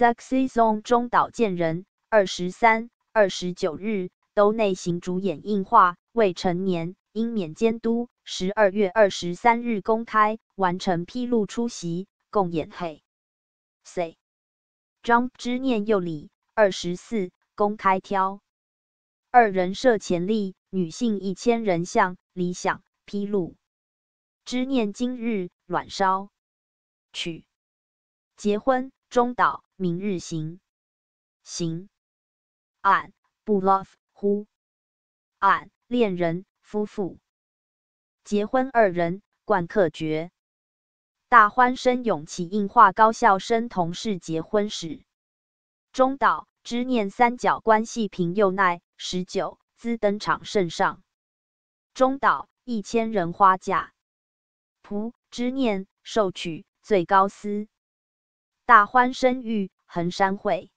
z a c o i e 中岛健人二十三、二十九日都内行主演映画未成年应免监督十二月二十三日公开完成披露出席共演 Hey，C，Jump 之念又里二十四公开挑二人设潜力女性一千人像理想披露之念今日卵烧娶结婚。中岛明日行行，俺不 love 乎？俺恋人夫妇结婚二人，冠客绝大欢声涌起，硬化高校生同事结婚时，中岛之念三角关系平又奈十九资登场甚上，中岛一千人花甲仆之念受取最高司。大欢声，遇横山会。